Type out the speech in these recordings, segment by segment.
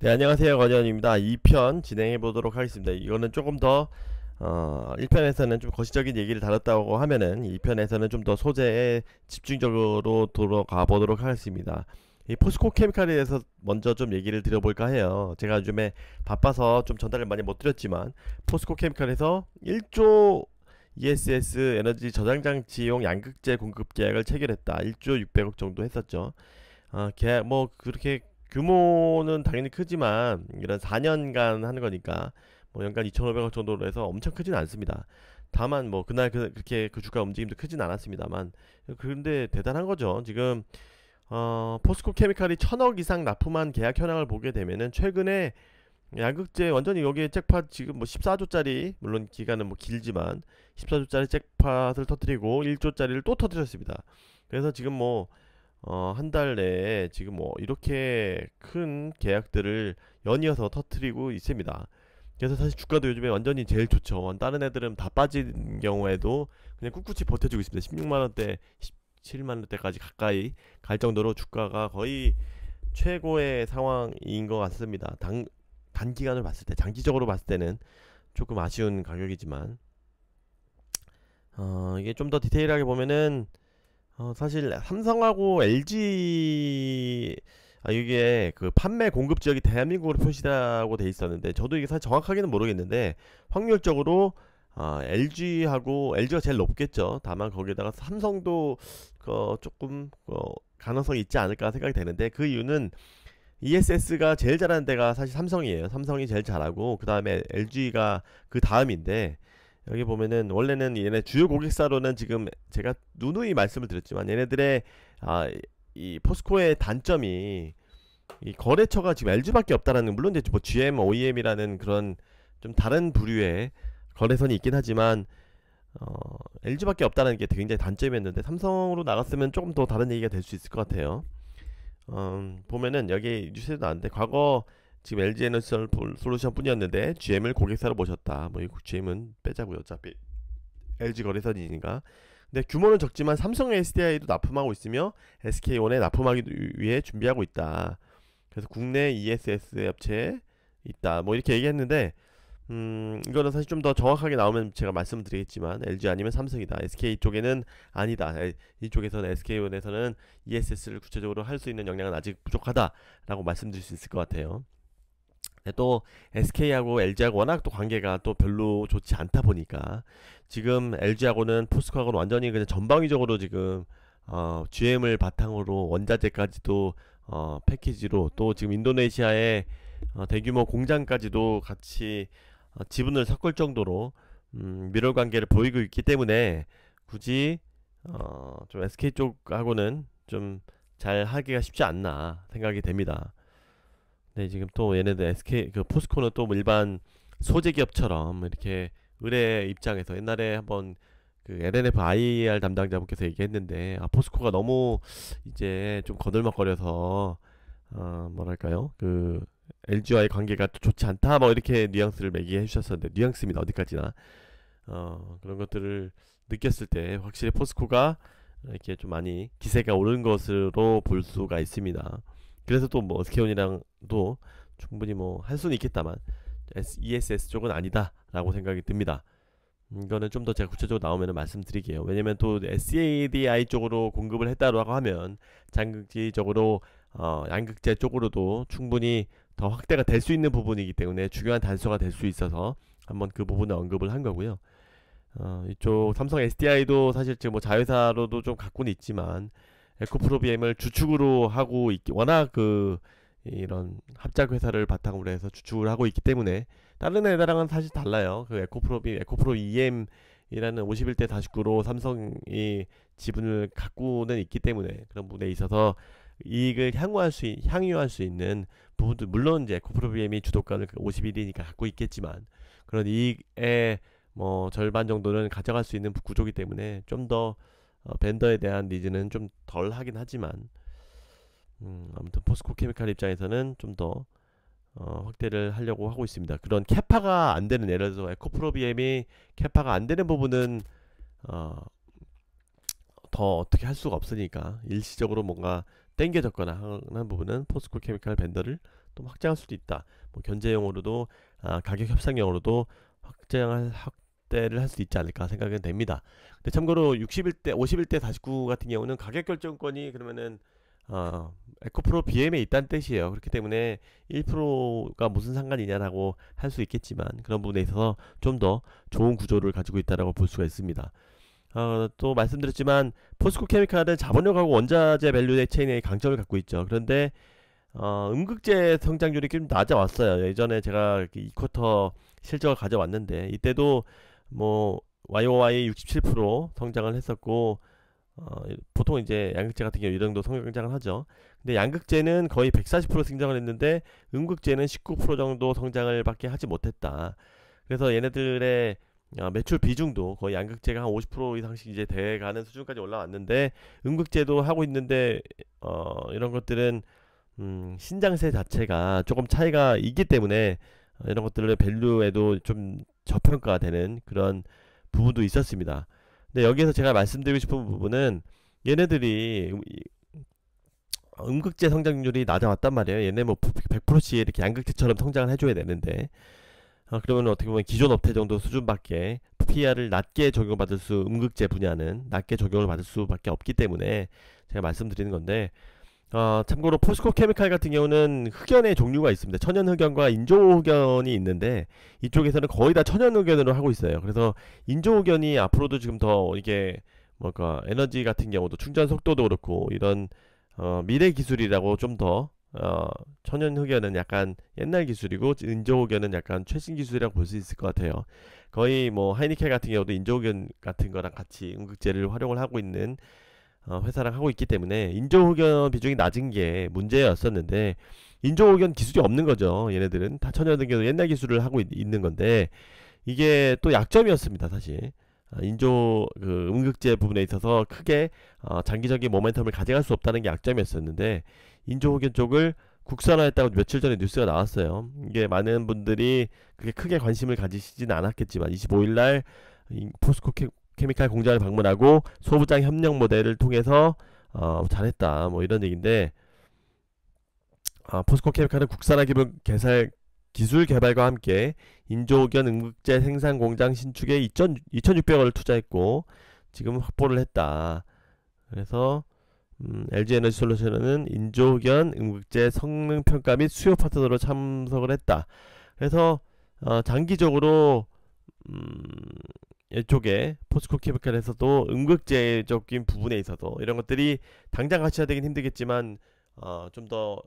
네 안녕하세요 권현입니다 2편 진행해 보도록 하겠습니다 이거는 조금 더 어, 1편에서는 좀 거시적인 얘기를 다뤘다고 하면은 2편에서는 좀 더 소재에 집중적으로 돌아가 보도록 하겠습니다 이 포스코 케미칼에 대해서 먼저 좀 얘기를 드려볼까 해요 제가 요즘에 바빠서 좀 전달을 많이 못 드렸지만 포스코 케미칼에서 1조 ESS 에너지 저장장치용 양극재 공급 계약을 체결했다 1조 600억 정도 했었죠 어, 계약 뭐 그렇게 규모는 당연히 크지만 이런 4년간 하는 거니까 뭐 연간 2,500억 정도로 해서 엄청 크지는 않습니다. 다만 뭐 그날 그, 그렇게 그 주가 움직임도 크진 않았습니다만 그런데 대단한 거죠. 지금 어, 포스코 케미칼이 천억 이상 납품한 계약 현황을 보게 되면은 최근에 양극재 완전히 여기에 잭팟 지금 뭐 14조짜리 물론 기간은 뭐 길지만 14조짜리 잭팟을 터뜨리고 1조짜리를 또 터뜨렸습니다. 그래서 지금 뭐 어, 한 달 내에 지금 뭐 이렇게 큰 계약들을 연이어서 터트리고 있습니다. 그래서 사실 주가도 요즘에 완전히 제일 좋죠. 다른 애들은 다 빠진 경우에도 그냥 꿋꿋이 버텨주고 있습니다. 16만원대, 17만원대까지 가까이 갈 정도로 주가가 거의 최고의 상황인 것 같습니다. 단, 단기간을 봤을 때, 장기적으로 봤을 때는 조금 아쉬운 가격이지만, 어, 이게 좀 더 디테일하게 보면은 어, 사실 삼성하고 LG 아, 이게 그 판매 공급 지역이 대한민국으로 표시라고 돼 있었는데 저도 이게 사실 정확하게는 모르겠는데 확률적으로 아, LG하고 LG가 제일 높겠죠. 다만 거기에다가 삼성도 어, 조금 어, 가능성이 있지 않을까 생각이 되는데 그 이유는 ESS가 제일 잘하는 데가 사실 삼성이에요. 삼성이 제일 잘하고 그 다음에 LG가 그 다음인데 여기 보면은 원래는 얘네 주요 고객사로는 지금 제가 누누이 말씀을 드렸지만 얘네들의 아, 이 포스코의 단점이 이 거래처가 지금 LG밖에 없다라는 물론 이제 뭐 GM, OEM이라는 그런 좀 다른 부류의 거래선이 있긴 하지만 어, LG밖에 없다는 게 굉장히 단점이었는데 삼성으로 나갔으면 조금 더 다른 얘기가 될 수 있을 것 같아요. 음, 보면은 여기 뉴스에도 나왔는데 과거 지금 LG 에너지솔 솔루션뿐이었는데 GM을 고객사로 모셨다. 뭐 이 GM은 빼자고요. 어차피 LG 거래선이니까. 근데 규모는 적지만 삼성 SDI도 납품하고 있으며 SK온에 납품하기 위해 준비하고 있다. 그래서 국내 ESS 업체에 있다. 뭐 이렇게 얘기했는데 음, 이거는 사실 좀 더 정확하게 나오면 제가 말씀드리겠지만 LG 아니면 삼성이다. SK 쪽에는 아니다. 이쪽에서는 SK온에서는 ESS를 구체적으로 할 수 있는 역량은 아직 부족하다라고 말씀드릴 수 있을 것 같아요. 네, 또 SK하고 LG하고 워낙 또 관계가 또 별로 좋지 않다 보니까 지금 LG하고는 포스코하고는 완전히 그냥 전방위적으로 지금 어, GM을 바탕으로 원자재까지도 어, 패키지로 또 지금 인도네시아의 어, 대규모 공장까지도 같이 어, 지분을 섞을 정도로 음, 밀월 관계를 보이고 있기 때문에 굳이 어, 좀 SK 쪽하고는 좀 잘 하기가 쉽지 않나 생각이 됩니다. 네, 지금 또 얘네들 SK 그 포스코는 또 일반 소재 기업처럼 이렇게 의뢰 입장에서 옛날에 한번 그 LNF IR 담당자분께서 얘기했는데 아 포스코가 너무 이제 좀 거들먹거려서 어 뭐랄까요 그 LG와의 관계가 좋지 않다 뭐 이렇게 뉘앙스를 매기해 주셨었는데 뉘앙스입니다 어디까지나 어 그런 것들을 느꼈을 때 확실히 포스코가 이렇게 좀 많이 기세가 오른 것으로 볼 수가 있습니다. 그래서 또 뭐 어스케온이랑도 충분히 뭐 할 수는 있겠다만 ESS 쪽은 아니다라고 생각이 듭니다. 이거는 좀 더 제가 구체적으로 나오면 말씀드릴게요. 왜냐면 또 SADI 쪽으로 공급을 했다라고 하면 장극지적으로 어, 양극재 쪽으로도 충분히 더 확대가 될 수 있는 부분이기 때문에 중요한 단서가 될 수 있어서 한번 그 부분을 언급을 한 거고요. 어, 이쪽 삼성 SDI도 사실 지금 뭐 자회사로도 좀 갖고는 있지만 에코프로비엠을 주축으로 하고 있기 워낙 그 이런 합작 회사를 바탕으로 해서 주축을 하고 있기 때문에 다른 회사랑은 사실 달라요. 그 에코프로비 에코프로 EM이라는 51대 49로 삼성이 지분을 갖고는 있기 때문에 그런 부분에 있어서 이익을 향유할 수 향유할 수 있는 부분도 물론 이제 에코프로비엠이 주도권을 51이니까 그 갖고 있겠지만 그런 이익의 뭐 절반 정도는 가져갈 수 있는 구조기 때문에 좀더 어, 벤더에 대한 니즈는 좀 덜 하긴 하지만 음, 아무튼 포스코 케미칼 입장에서는 좀 더 어, 확대를 하려고 하고 있습니다. 그런 캐파가 안 되는 예를 들어서 에코프로비엠이 캐파가 안 되는 부분은 어, 더 어떻게 할 수가 없으니까 일시적으로 뭔가 땡겨졌거나 하는 부분은 포스코 케미칼 벤더를 또 확장할 수도 있다. 뭐 견제용으로도 아, 가격 협상용으로도 확장할 확, 때를 할 수 있지 않을까 생각은 됩니다. 근데 참고로 61대 51대 49 같은 경우는 가격 결정권이 그러면은 어, 에코프로 BM에 있다는 뜻이에요. 그렇기 때문에 1%가 무슨 상관이냐라고 할 수 있겠지만 그런 부분에 있어서 좀 더 좋은 구조를 가지고 있다라고 볼 수가 있습니다. 어, 또 말씀드렸지만 포스코 케미칼은 자본력하고 원자재 밸류 체인의 강점을 갖고 있죠. 그런데 어, 음극재 성장률이 좀 낮아왔어요. 예전에 제가 이쿼터 실적을 가져왔는데 이때도 뭐 YOY 67% 성장을 했었고 어, 보통 이제 양극재 같은 경우 이 정도 성장을 하죠. 근데 양극재는 거의 140% 성장을 했는데 음극재는 19% 정도 성장을 밖에 하지 못했다. 그래서 얘네들의 어, 매출 비중도 거의 양극재가 한 50% 이상씩 이제 돼가는 수준까지 올라왔는데 음극재도 하고 있는데 어, 이런 것들은 음, 신장세 자체가 조금 차이가 있기 때문에 어, 이런 것들을 밸류에도 좀 저평가되는 그런 부분도 있었습니다. 근데 여기에서 제가 말씀드리고 싶은 부분은 얘네들이 음, 음극재 성장률이 낮아왔단 말이에요. 얘네 뭐 100%씩 이렇게 양극재처럼 성장을 해줘야 되는데 어, 그러면 어떻게 보면 기존 업체 정도 수준밖에 PR을 낮게 적용받을 수 음극재 분야는 낮게 적용을 받을 수밖에 없기 때문에 제가 말씀드리는 건데 어, 참고로 포스코 케미칼 같은 경우는 흑연의 종류가 있습니다. 천연 흑연과 인조 흑연이 있는데 이쪽에서는 거의 다 천연 흑연으로 하고 있어요. 그래서 인조 흑연이 앞으로도 지금 더 이게 뭔가 에너지 같은 경우도 충전 속도도 그렇고 이런 어, 미래 기술이라고 좀 더 어, 천연 흑연은 약간 옛날 기술이고 인조 흑연은 약간 최신 기술이라고 볼 수 있을 것 같아요. 거의 뭐 하이니켈 같은 경우도 인조 흑연 같은 거랑 같이 응극제를 활용을 하고 있는 어, 회사랑 하고 있기 때문에 인조 의견 비중이 낮은 게 문제였었는데 인조 의견 기술이 없는 거죠. 얘네들은 다 천연 의견 옛날 기술을 하고 있, 는 건데 이게 또 약점이었습니다. 사실 아, 인조 그음극제 부분에 있어서 크게 어, 장기적인 모멘텀을 가져갈 수 없다는 게 약점이었었는데 인조 의견 쪽을 국산화했다고 며칠 전에 뉴스가 나왔어요. 이게 많은 분들이 그게 크게 관심을 가지시진 않았겠지만 25일 날 포스코 케미칼 공장을 방문하고 소부장 협력 모델을 통해서 어, 잘했다 뭐 이런 얘기인데 아, 포스코 케미칼은 국산화 기술 개설 기술 개발과 함께 인조견 응급제 생산 공장 신축에 2천 2,600억을 투자했고 지금 확보를 했다. 그래서 음, LG 에너지 솔루션은 인조견 응급제 성능 평가 및 수요 파트너로 참석을 했다. 그래서 어, 장기적으로 음, 이쪽에 포스코 케미칼에서도 음극재적인 부분에 있어서 이런 것들이 당장 같이 야 되긴 힘들겠지만 어, 좀 더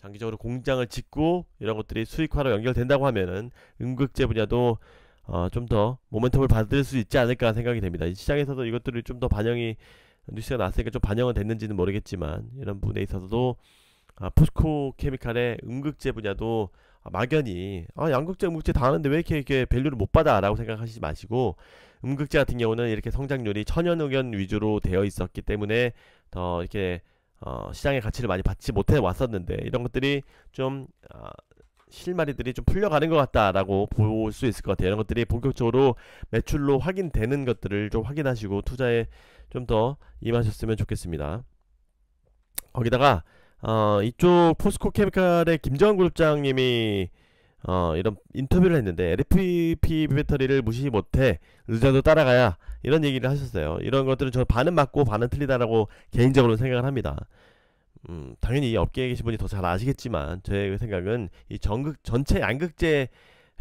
장기적으로 공장을 짓고 이런 것들이 수익화로 연결된다고 하면은 음극재 분야도 어, 좀 더 모멘텀을 받을 수 있지 않을까 생각이 됩니다. 시장에서도 이것들을 좀더 반영이 뉴스가 났으니까 좀 반영은 됐는지는 모르겠지만 이런 부분에 있어서도 아, 포스코 케미칼의 음극재 분야도 아, 막연히 아, 양극음극질다 하는데 왜 이렇게 이렇게 밸류를 못 받아라고 생각하시지 마시고 음극재 같은 경우는 이렇게 성장률이 천연 의견 위주로 되어 있었기 때문에 더 이렇게 어, 시장의 가치를 많이 받지 못해 왔었는데 이런 것들이 좀 어, 실마리들이 좀 풀려가는 것 같다라고 볼 수 있을 것 같아요. 이런 것들이 본격적으로 매출로 확인되는 것들을 좀 확인하시고 투자에 좀 더 임하셨으면 좋겠습니다. 거기다가 어, 이쪽 포스코 케미칼의 김정은 그룹장님이 어, 이런 인터뷰를 했는데 LFP 배터리를 무시 못해 의자도 따라가야 이런 얘기를 하셨어요. 이런 것들은 저는 반은 맞고 반은 틀리다라고 개인적으로 생각을 합니다. 음, 당연히 이 업계에 계신 분이 더 잘 아시겠지만 제 생각은 이 전극 전체 양극재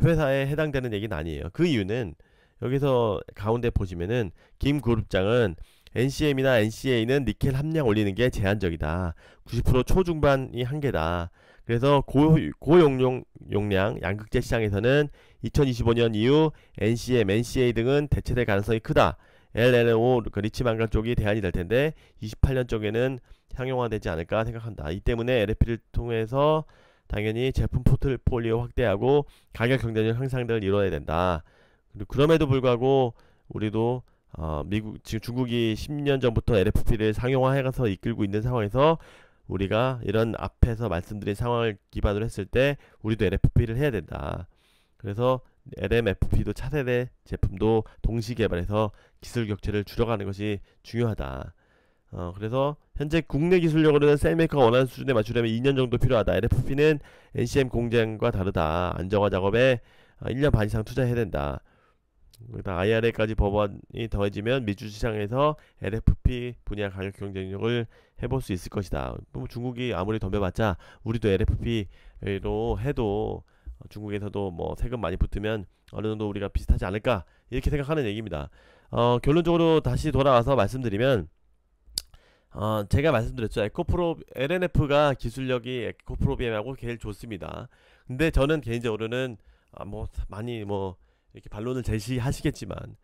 회사에 해당되는 얘기는 아니에요. 그 이유는 여기서 가운데 보시면은 김 그룹장은 NCM이나 NCA는 니켈 함량 올리는 게 제한적이다. 90% 초중반이 한계다. 그래서 고, 용용 용량 양극재 시장에서는 2025년 이후 NCM, NCA 등은 대체될 가능성이 크다. LLO 그 리치 망간 쪽이 대안이 될 텐데 28년 쪽에는 상용화되지 않을까 생각한다. 이 때문에 LFP를 통해서 당연히 제품 포트폴리오 확대하고 가격 경쟁력 향상등을 이뤄야 된다. 그럼에도 불구하고 우리도 어, 미국 지금 중국이 10년 전부터 LFP를 상용화해가서 이끌고 있는 상황에서 우리가 이런 앞에서 말씀드린 상황을 기반으로 했을 때 우리도 LFP를 해야 된다. 그래서 LMFP도 차세대 제품도 동시 개발해서 기술 격차를 줄여가는 것이 중요하다. 어, 그래서 현재 국내 기술력으로는 셀메이커가 원하는 수준에 맞추려면 2년 정도 필요하다. LFP는 NCM 공장과 다르다. 안정화 작업에 1년 어, 반 이상 투자해야 된다. 거기다 IRA까지 법안이 더해지면 미주 시장에서 LFP 분야 가격 경쟁력을 해볼 수 있을 것이다. 뭐 중국이 아무리 덤벼봤자 우리도 LFP로 해도 중국에서도 뭐 세금 많이 붙으면 어느 정도 우리가 비슷하지 않을까 이렇게 생각하는 얘기입니다. 어, 결론적으로 다시 돌아와서 말씀드리면 어, 제가 말씀드렸죠. 에코프로 LNF가 기술력이 에코프로비엠하고 제일 좋습니다. 근데 저는 개인적으로 는 아, 뭐 많이 뭐 이렇게 반론을 제시하시겠지만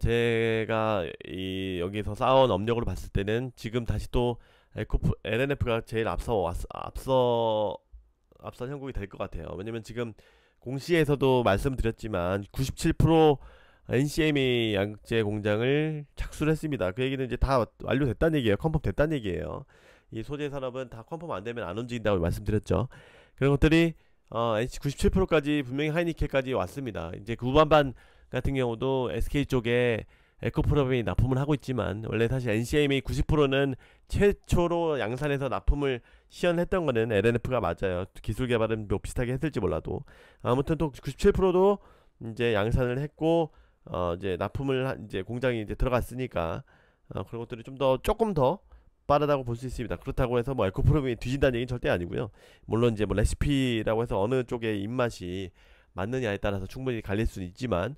제가 이 여기서 쌓아온 업력으로 봤을 때는 지금 다시 또 에코프, LNF가 제일 앞서 왔, 앞서 앞선 형국이 될 것 같아요. 왜냐면 지금 공시에서도 말씀드렸지만 97% NCM이 양재 공장을 착수를 했습니다. 그 얘기는 이제 다 완료됐다는 얘기예요. 컨펌 됐다는 얘기예요. 이 소재 산업은 다 컨펌 안 되면 안 움직인다고 말씀드렸죠. 그런 것들이 어, NC 97%까지 분명히 하이니케까지 왔습니다. 이제 그반반 같은 경우도 SK 쪽에 에코프로빈 납품을 하고 있지만 원래 사실 NCMA 90%는 최초로 양산에서 납품을 시연했던 거는 LNF가 맞아요. 기술 개발은 뭐 비슷하게 했을지 몰라도 아무튼 또 97%도 이제 양산을 했고 어 이제 납품을 이제 공장이 이제 들어갔으니까 어 그런 것들이 좀 더 조금 더 빠르다고 볼 수 있습니다. 그렇다고 해서 뭐알코프로그램이 뒤진다는 얘기는 절대 아니고요. 물론 이제 뭐 레시피라고 해서 어느 쪽의 입맛이 맞느냐에 따라서 충분히 갈릴 수는 있지만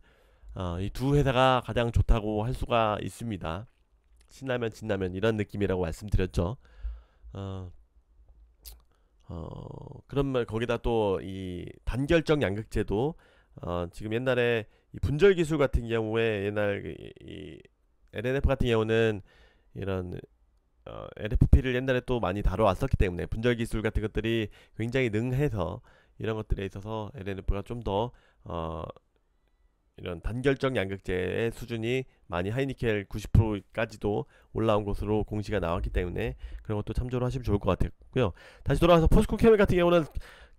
어, 이두 회사가 가장 좋다고 할 수가 있습니다. 신라면 진라면 이런 느낌이라고 말씀드렸죠. 어, 어, 그런 말 거기다 또 이 단결적 양극제도 어, 지금 옛날에 이 분절 기술 같은 경우에 옛날 이, 이 LNF 같은 경우는 이런 어, LFP를 옛날에 또 많이 다뤄왔었기 때문에 분절 기술 같은 것들이 굉장히 능해서 이런 것들에 있어서 LNF가 좀 더 어, 이런 단결적 양극재의 수준이 많이 하이니켈 90%까지도 올라온 것으로 공시가 나왔기 때문에 그런 것도 참조를 하시면 좋을 것 같고요. 다시 돌아와서 포스코 케미 같은 경우는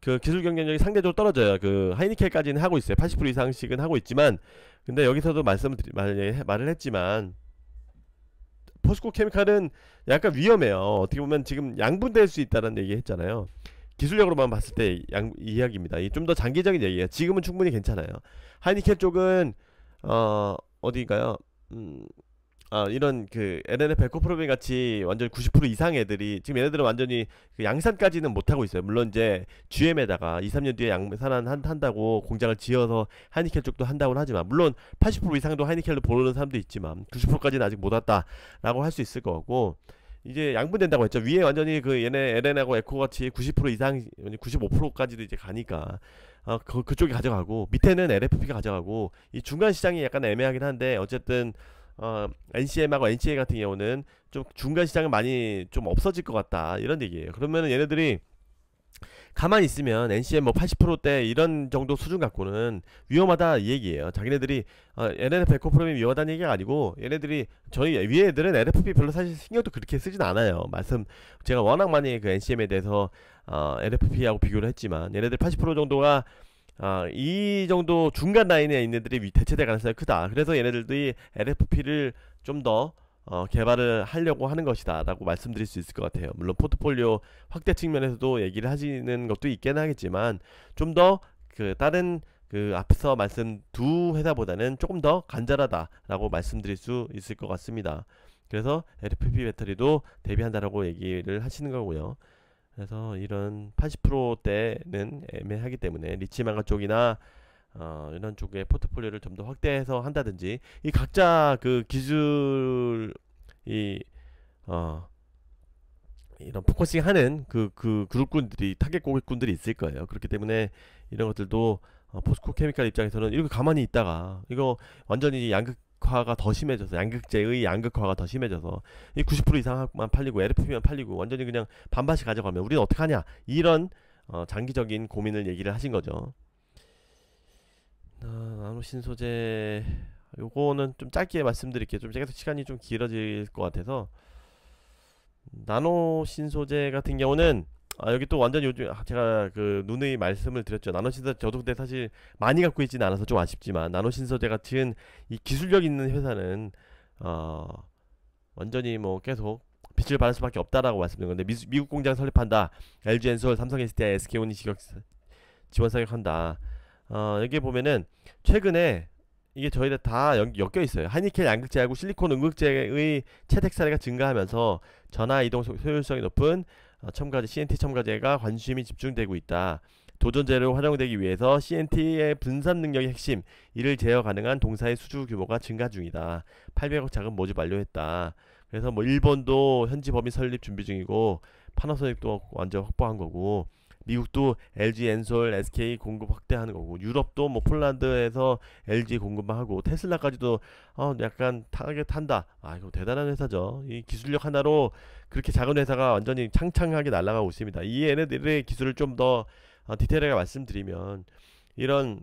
그 기술 경쟁력이 상대적으로 떨어져요. 그 하이니켈까지는 하고 있어요. 80% 이상씩은 하고 있지만 근데 여기서도 말씀을 드리, 말, 말을 했지만 포스코 케미칼은 약간 위험해요. 어떻게 보면 지금 양분될 수 있다는 얘기 했잖아요. 기술력으로만 봤을 때 양, 이야기입니다. 좀 더 장기적인 얘기예요. 지금은 충분히 괜찮아요. 하이니켈 쪽은 어 어디인가요? 음, 아, 이런 그 LNF 백호프로빈 같이 완전 90% 이상 애들이 지금 얘네들은 완전히 그 양산까지는 못 하고 있어요. 물론 이제 GM에다가 2, 3년 뒤에 양산한 한, 다고 공장을 지어서 하이니켈 쪽도 한다고는 하지만 물론 80% 이상도 하이니켈로 보는 사람도 있지만 90%까지는 아직 못 왔다라고 할 수 있을 거고 이제 양분된다고 했죠. 위에 완전히 그 얘네 LN하고 에코같이 90% 이상 95%까지도 이제 가니까 어, 그, 그쪽이 가져가고 밑에는 LFP가 가져가고 이 중간 시장이 약간 애매하긴 한데 어쨌든 어, NCM하고 NCA 같은 경우는 좀 중간 시장은 많이 좀 없어질 것 같다 이런 얘기예요. 그러면은 얘네들이 가만히 있으면 NCM 뭐 80%대 이런 정도 수준 갖고는 위험하다 이 얘기예요. 자기네들이 어, NNF 백호프로그램이 위험하다는 얘기가 아니고 얘네들이 저희 위에 애들은 LFP 별로 사실 신경도 그렇게 쓰진 않아요. 말씀 제가 워낙 많이 그 NCM에 대해서 어, LFP하고 비교를 했지만 얘네들 80% 정도가 아, 이 정도 중간 라인에 있는 들이 대체될 가능성이 크다. 그래서 얘네들이 LFP를 좀 더 어, 개발을 하려고 하는 것이다 라고 말씀드릴 수 있을 것 같아요 물론 포트폴리오 확대 측면에서도 얘기를 하시는 것도 있긴 하겠지만 좀 더 그 다른 그 앞서 말씀 두 회사보다는 조금 더 간절하다 라고 말씀드릴 수 있을 것 같습니다 그래서 LFP 배터리도 대비한다라고 얘기를 하시는 거고요 그래서 이런 80%대는 애매하기 때문에 리치망가 쪽이나 어, 이런 쪽의 포트폴리오를 좀 더 확대해서 한다든지 이 각자 그 기술이 어 이런 포커싱 하는 그, 그 그룹군들이 타겟 고객군들이 있을 거예요. 그렇기 때문에 이런 것들도 어, 포스코 케미칼 입장에서는 이렇게 가만히 있다가 이거 완전히 양극 양극화가 더 심해져서 양극재의 양극화가 더 심해져서 이 90% 이상만 팔리고 LFP만 팔리고 완전히 그냥 반반씩 가져가면 우리는 어떻게 하냐 이런 어, 장기적인 고민을 얘기를 하신 거죠. 아, 나노신 소재 요거는 좀 짧게 말씀드릴게요. 좀 계속 시간이 좀 길어질 것 같아서 나노신 소재 같은 경우는 아 여기 또 완전 요즘 아, 제가 그 누누이 말씀을 드렸죠 나노신서 저도 근데 사실 많이 갖고 있지 않아서 좀 아쉽지만 나노신서제 같은 이 기술력 있는 회사는 어 완전히 뭐 계속 빛을 받을 수밖에 없다라고 말씀드린 건데 미, 미국 공장 설립한다 LG 엔솔 삼성 SDI SK 온이 지격 지원 사격한다 어 여기 보면은 최근에 이게 저희들 다 연, 엮여 있어요. 하이니켈 양극재하고 실리콘 음극재의 채택 사례가 증가하면서 전하 이동 소, 효율성이 높은 어, 첨가제 CNT 첨가제가 관심이 집중되고 있다. 도전제로 활용되기 위해서 CNT의 분산 능력의 핵심, 이를 제어 가능한 동사의 수주 규모가 증가 중이다. 800억 자금 모집 완료했다. 그래서 뭐 일본도 현지 법인 설립 준비 중이고 판업 설립도 완전 확보한 거고 미국도 LG 엔솔, SK 공급 확대하는 거고 유럽도 뭐 폴란드에서 LG 공급만 하고 테슬라까지도 어 약간 타겟 한다. 아 이거 대단한 회사죠. 이 기술력 하나로 그렇게 작은 회사가 완전히 창창하게 날아가고 있습니다. 이 얘네들의 기술을 좀더 어, 디테일하게 말씀드리면 이런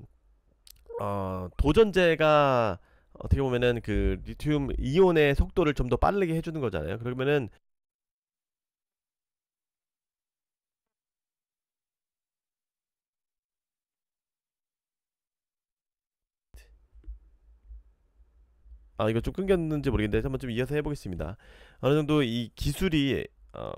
어, 도전제가 어떻게 보면은 그 리튬 이온의 속도를 좀 더 빠르게 해주는 거잖아요. 그러면은 아 이거 좀 끊겼는지 모르겠는데 한번 좀 이어서 해보겠습니다. 어느 정도 이 기술이 어,